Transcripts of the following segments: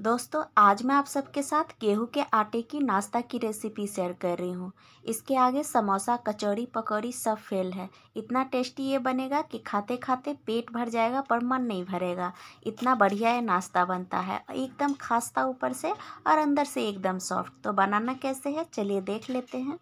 दोस्तों आज मैं आप सबके साथ गेहूं के आटे की नाश्ता की रेसिपी शेयर कर रही हूं। इसके आगे समोसा कचौड़ी पकौड़ी सब फेल है इतना टेस्टी ये बनेगा कि खाते खाते पेट भर जाएगा पर मन नहीं भरेगा इतना बढ़िया ये नाश्ता बनता है एकदम खास्ता ऊपर से और अंदर से एकदम सॉफ्ट तो बनाना कैसे है चलिए देख लेते हैं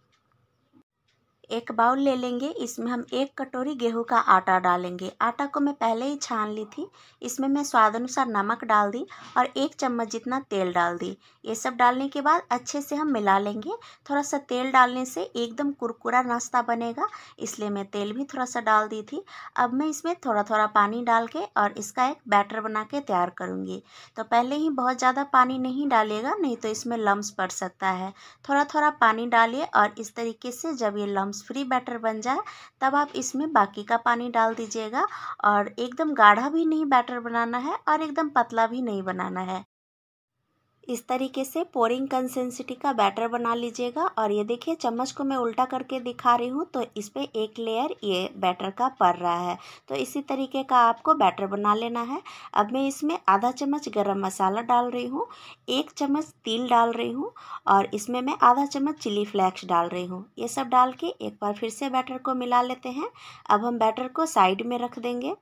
एक बाउल ले लेंगे इसमें हम एक कटोरी गेहूं का आटा डालेंगे आटा को मैं पहले ही छान ली थी इसमें मैं स्वाद अनुसार नमक डाल दी और एक चम्मच जितना तेल डाल दी ये सब डालने के बाद अच्छे से हम मिला लेंगे थोड़ा सा तेल डालने से एकदम कुरकुरा नाश्ता बनेगा इसलिए मैं तेल भी थोड़ा सा डाल दी थी अब मैं इसमें थोड़ा थोड़ा पानी डाल के और इसका एक बैटर बना के तैयार करूँगी तो पहले ही बहुत ज़्यादा पानी नहीं डालेगा नहीं तो इसमें लम्ब पड़ सकता है थोड़ा थोड़ा पानी डालिए और इस तरीके से जब ये लम्ब लूज़ फ्री बैटर बन जाए तब आप इसमें बाकी का पानी डाल दीजिएगा और एकदम गाढ़ा भी नहीं बैटर बनाना है और एकदम पतला भी नहीं बनाना है इस तरीके से पोरिंग कंसेंसिटी का बैटर बना लीजिएगा और ये देखिए चम्मच को मैं उल्टा करके दिखा रही हूँ तो इस पर एक लेयर ये बैटर का पड़ रहा है तो इसी तरीके का आपको बैटर बना लेना है अब मैं इसमें आधा चम्मच गरम मसाला डाल रही हूँ एक चम्मच तिल डाल रही हूँ और इसमें मैं आधा चम्मच चिली फ्लैक्स डाल रही हूँ ये सब डाल के एक बार फिर से बैटर को मिला लेते हैं अब हम बैटर को साइड में रख देंगे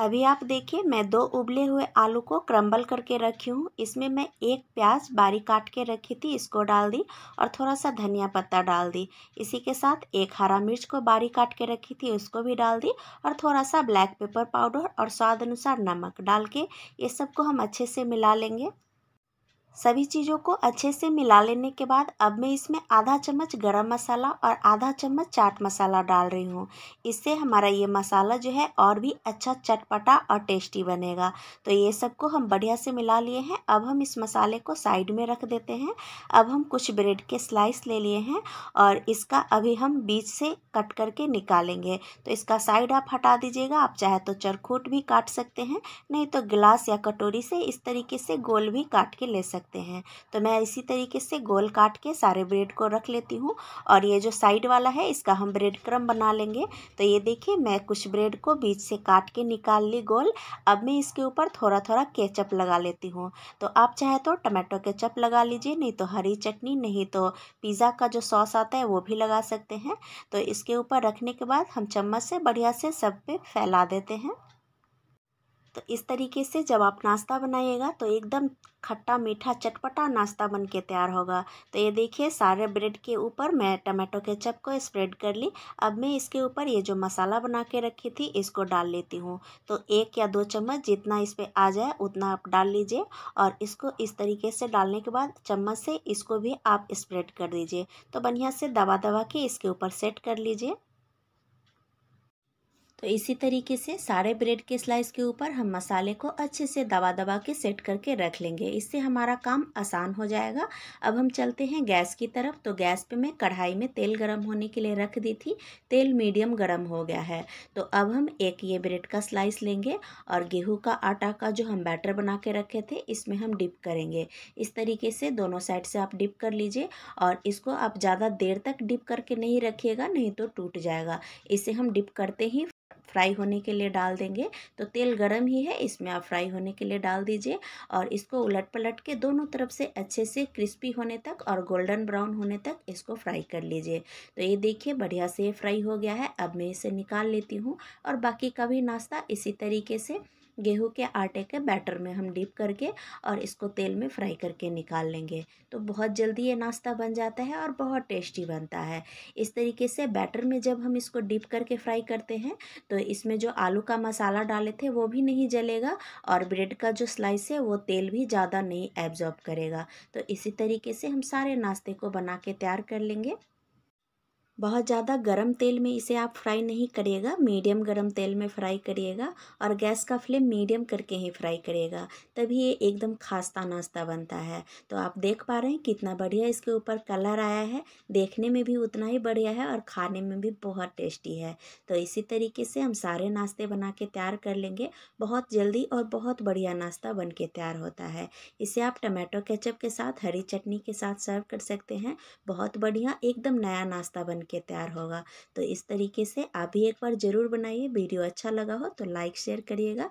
अभी आप देखिए मैं दो उबले हुए आलू को क्रम्बल करके रखी हूँ इसमें मैं एक प्याज बारीक काट के रखी थी इसको डाल दी और थोड़ा सा धनिया पत्ता डाल दी इसी के साथ एक हरा मिर्च को बारीक काट के रखी थी उसको भी डाल दी और थोड़ा सा ब्लैक पेपर पाउडर और स्वाद अनुसार नमक डाल के ये सबको हम अच्छे से मिला लेंगे सभी चीज़ों को अच्छे से मिला लेने के बाद अब मैं इसमें आधा चम्मच गरम मसाला और आधा चम्मच चाट मसाला डाल रही हूँ इससे हमारा ये मसाला जो है और भी अच्छा चटपटा और टेस्टी बनेगा तो ये सबको हम बढ़िया से मिला लिए हैं अब हम इस मसाले को साइड में रख देते हैं अब हम कुछ ब्रेड के स्लाइस ले लिए हैं और इसका अभी हम बीच से कट करके निकालेंगे तो इसका साइड आप हटा दीजिएगा आप चाहे तो चरखूट भी काट सकते हैं नहीं तो गिलास या कटोरी से इस तरीके से गोल भी काट के ले सकते सकते हैं तो मैं इसी तरीके से गोल काट के सारे ब्रेड को रख लेती हूँ और ये जो साइड वाला है इसका हम ब्रेड क्रम बना लेंगे तो ये देखिए मैं कुछ ब्रेड को बीच से काट के निकाल ली गोल अब मैं इसके ऊपर थोड़ा थोड़ा केचप लगा लेती हूँ तो आप चाहे तो टमाटो केचप लगा लीजिए नहीं तो हरी चटनी नहीं तो पिज़्ज़ा का जो सॉस आता है वो भी लगा सकते हैं तो इसके ऊपर रखने के बाद हम चम्मच से बढ़िया से सब पे फैला देते हैं तो इस तरीके से जब आप नाश्ता बनाइएगा तो एकदम खट्टा मीठा चटपटा नाश्ता बन के तैयार होगा तो ये देखिए सारे ब्रेड के ऊपर मैं टमाटो केचप को स्प्रेड कर ली अब मैं इसके ऊपर ये जो मसाला बना के रखी थी इसको डाल लेती हूँ तो एक या दो चम्मच जितना इस पर आ जाए उतना आप डाल लीजिए और इसको इस तरीके से डालने के बाद चम्मच से इसको भी आप स्प्रेड कर दीजिए तो बढ़िया से दबा दबा के इसके ऊपर सेट कर लीजिए तो इसी तरीके से सारे ब्रेड के स्लाइस के ऊपर हम मसाले को अच्छे से दबा दबा के सेट करके रख लेंगे इससे हमारा काम आसान हो जाएगा अब हम चलते हैं गैस की तरफ तो गैस पे मैं कढ़ाई में तेल गरम होने के लिए रख दी थी तेल मीडियम गरम हो गया है तो अब हम एक ये ब्रेड का स्लाइस लेंगे और गेहूँ का आटा का जो हम बैटर बना के रखे थे इसमें हम डिप करेंगे इस तरीके से दोनों साइड से आप डिप कर लीजिए और इसको आप ज़्यादा देर तक डिप करके नहीं रखिएगा नहीं तो टूट जाएगा इसे हम डिप करते ही फ्राई होने के लिए डाल देंगे तो तेल गर्म ही है इसमें आप फ्राई होने के लिए डाल दीजिए और इसको उलट पलट के दोनों तरफ से अच्छे से क्रिस्पी होने तक और गोल्डन ब्राउन होने तक इसको फ्राई कर लीजिए तो ये देखिए बढ़िया से फ्राई हो गया है अब मैं इसे निकाल लेती हूँ और बाकी का भी नाश्ता इसी तरीके से गेहूँ के आटे के बैटर में हम डीप करके और इसको तेल में फ्राई करके निकाल लेंगे तो बहुत जल्दी ये नाश्ता बन जाता है और बहुत टेस्टी बनता है इस तरीके से बैटर में जब हम इसको डीप करके फ्राई करते हैं तो इसमें जो आलू का मसाला डाले थे वो भी नहीं जलेगा और ब्रेड का जो स्लाइस है वो तेल भी ज़्यादा नहीं एब्जॉर्ब करेगा तो इसी तरीके से हम सारे नाश्ते को बना के तैयार कर लेंगे बहुत ज़्यादा गर्म तेल में इसे आप फ्राई नहीं करिएगा मीडियम गर्म तेल में फ्राई करिएगा और गैस का फ्लेम मीडियम करके ही फ्राई करिएगा तभी ये एकदम खास्ता नाश्ता बनता है तो आप देख पा रहे हैं कितना बढ़िया इसके ऊपर कलर आया है देखने में भी उतना ही बढ़िया है और खाने में भी बहुत टेस्टी है तो इसी तरीके से हम सारे नाश्ते बना के तैयार कर लेंगे बहुत जल्दी और बहुत बढ़िया नाश्ता बन के तैयार होता है इसे आप टमाटो केचप के साथ हरी चटनी के साथ सर्व कर सकते हैं बहुत बढ़िया एकदम नया नाश्ता बन बनके तैयार होगा तो इस तरीके से आप भी एक बार ज़रूर बनाइए वीडियो अच्छा लगा हो तो लाइक शेयर करिएगा